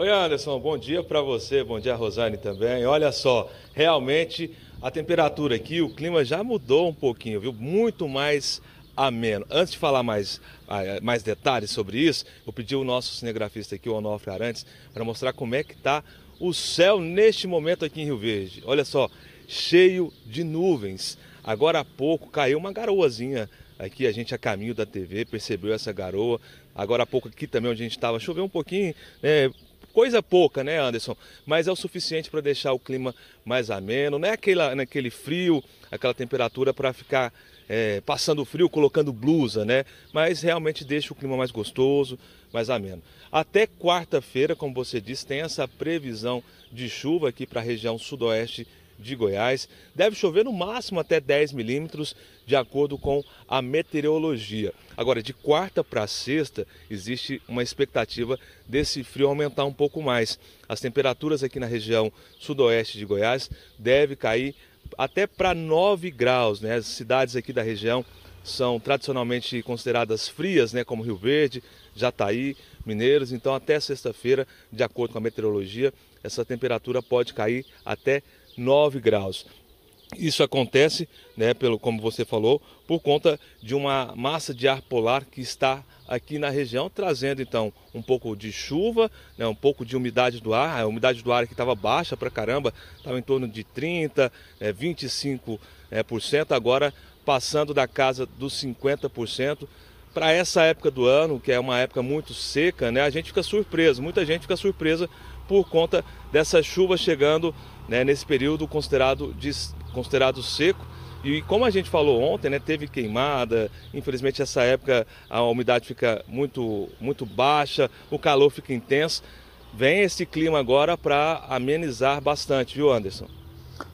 Oi, Anderson, bom dia para você, bom dia, Rosane também. Olha só, realmente a temperatura aqui, o clima já mudou um pouquinho, viu? Muito mais ameno. Antes de falar mais, ah, mais detalhes sobre isso, eu pedi o nosso cinegrafista aqui, o Onofre Arantes, para mostrar como é que está o céu neste momento aqui em Rio Verde. Olha só, cheio de nuvens. Agora há pouco caiu uma garoazinha aqui, a gente a caminho da TV percebeu essa garoa. Agora há pouco aqui também onde a gente estava, choveu um pouquinho, né, coisa pouca, né, Anderson? Mas é o suficiente para deixar o clima mais ameno, não é aquele, naquele frio, aquela temperatura para ficar é, passando frio, colocando blusa, né? Mas realmente deixa o clima mais gostoso, mais ameno. Até quarta-feira, como você disse, tem essa previsão de chuva aqui para a região sudoeste de Goiás. Deve chover no máximo até 10 milímetros, de acordo com a meteorologia. Agora, de quarta para sexta, existe uma expectativa desse frio aumentar um pouco mais. As temperaturas aqui na região sudoeste de Goiás devem cair até para 9 graus, né? As cidades aqui da região são tradicionalmente consideradas frias, né, como Rio Verde, Jataí, Mineiros. Então, até sexta-feira, de acordo com a meteorologia, essa temperatura pode cair até 9 graus. Isso acontece, né, pelo, como você falou, por conta de uma massa de ar polar que está aqui na região, trazendo então um pouco de chuva, né, um pouco de umidade do ar. A umidade do ar que estava baixa para caramba, estava em torno de 30, né, 25%, né, por cento, agora passando da casa dos 50%. Para essa época do ano, que é uma época muito seca, né, a gente fica surpreso, muita gente fica surpresa por conta dessa chuva chegando né, nesse período considerado, de, considerado seco. E como a gente falou ontem, né, teve queimada, infelizmente essa época a umidade fica muito, muito baixa, o calor fica intenso. Vem esse clima agora para amenizar bastante, viu Anderson?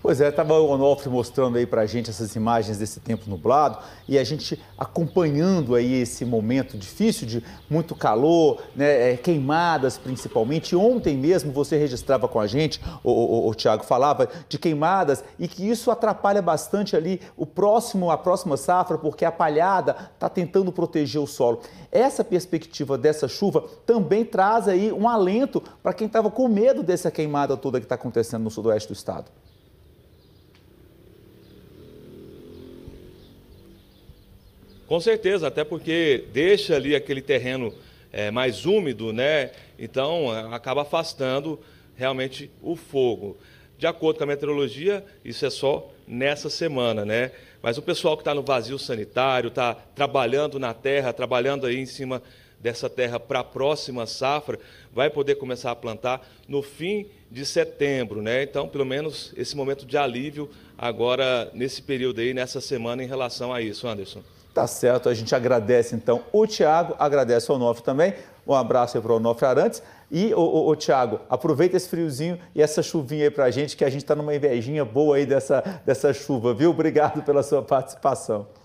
Pois é, estava o Onofre mostrando aí para a gente essas imagens desse tempo nublado e a gente acompanhando aí esse momento difícil de muito calor, né, é, queimadas principalmente. Ontem mesmo você registrava com a gente, o, o, o Tiago falava de queimadas e que isso atrapalha bastante ali o próximo, a próxima safra, porque a palhada está tentando proteger o solo. Essa perspectiva dessa chuva também traz aí um alento para quem estava com medo dessa queimada toda que está acontecendo no sudoeste do estado. Com certeza, até porque deixa ali aquele terreno é, mais úmido, né? Então é, acaba afastando realmente o fogo. De acordo com a meteorologia, isso é só nessa semana, né? Mas o pessoal que está no vazio sanitário, está trabalhando na terra, trabalhando aí em cima dessa terra para a próxima safra, vai poder começar a plantar no fim de setembro, né? Então, pelo menos esse momento de alívio agora nesse período aí, nessa semana, em relação a isso, Anderson. Tá certo, a gente agradece então o Tiago, agradece ao Onofre também. Um abraço aí para o Onofre Arantes. E, ô, Tiago, aproveita esse friozinho e essa chuvinha aí para a gente, que a gente está numa invejinha boa aí dessa, dessa chuva, viu? Obrigado pela sua participação.